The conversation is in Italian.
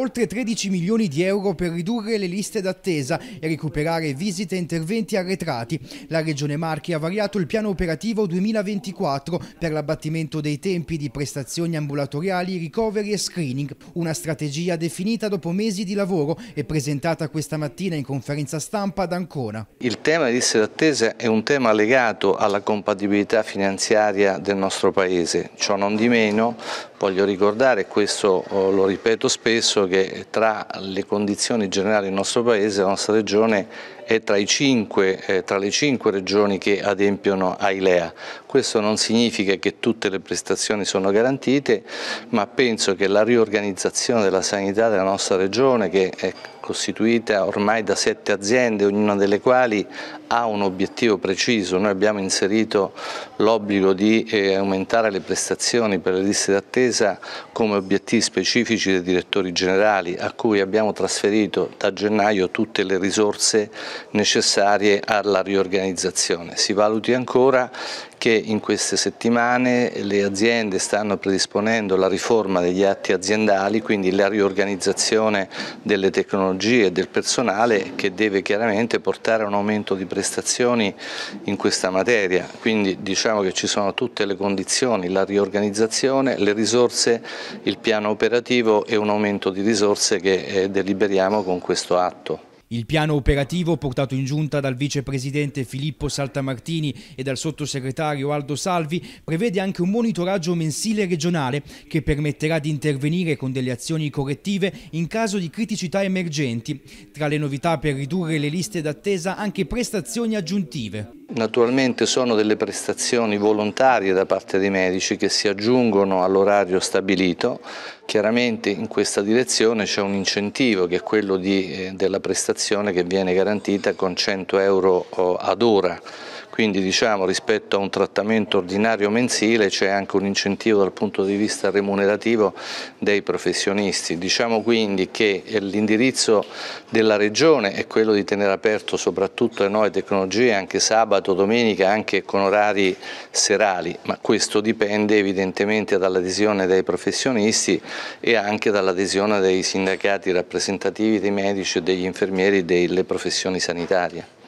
oltre 13 milioni di euro per ridurre le liste d'attesa e recuperare visite e interventi arretrati. La Regione Marchi ha variato il piano operativo 2024 per l'abbattimento dei tempi di prestazioni ambulatoriali, ricoveri e screening, una strategia definita dopo mesi di lavoro e presentata questa mattina in conferenza stampa ad Ancona. Il tema di liste d'attesa è un tema legato alla compatibilità finanziaria del nostro Paese, ciò non di meno voglio ricordare, e questo oh, lo ripeto spesso, che tra le condizioni generali del nostro Paese, la nostra Regione è tra, cinque, eh, tra le cinque regioni che adempiono ai LEA. Questo non significa che tutte le prestazioni sono garantite, ma penso che la riorganizzazione della sanità della nostra Regione, che è costituita ormai da sette aziende, ognuna delle quali ha un obiettivo preciso. Noi abbiamo inserito l'obbligo di eh, aumentare le prestazioni per le liste d'attesa come obiettivi specifici dei direttori generali a cui abbiamo trasferito da gennaio tutte le risorse necessarie alla riorganizzazione. Si valuti ancora che in queste settimane le aziende stanno predisponendo la riforma degli atti aziendali, quindi la riorganizzazione delle tecnologie e del personale che deve chiaramente portare a un aumento di prestazioni in questa materia. Quindi diciamo che ci sono tutte le condizioni, la riorganizzazione, le risorse, il piano operativo e un aumento di risorse che eh, deliberiamo con questo atto. Il piano operativo portato in giunta dal vicepresidente Filippo Saltamartini e dal sottosegretario Aldo Salvi prevede anche un monitoraggio mensile regionale che permetterà di intervenire con delle azioni correttive in caso di criticità emergenti. Tra le novità per ridurre le liste d'attesa anche prestazioni aggiuntive. Naturalmente sono delle prestazioni volontarie da parte dei medici che si aggiungono all'orario stabilito. Chiaramente in questa direzione c'è un incentivo che è quello di, eh, della prestazione che viene garantita con 100 euro oh, ad ora. Quindi diciamo, rispetto a un trattamento ordinario mensile c'è anche un incentivo dal punto di vista remunerativo dei professionisti. Diciamo quindi che eh, l'indirizzo della Regione è quello di tenere aperto soprattutto le nuove tecnologie anche sabato sabato, domenica anche con orari serali, ma questo dipende evidentemente dall'adesione dei professionisti e anche dall'adesione dei sindacati rappresentativi dei medici e degli infermieri delle professioni sanitarie.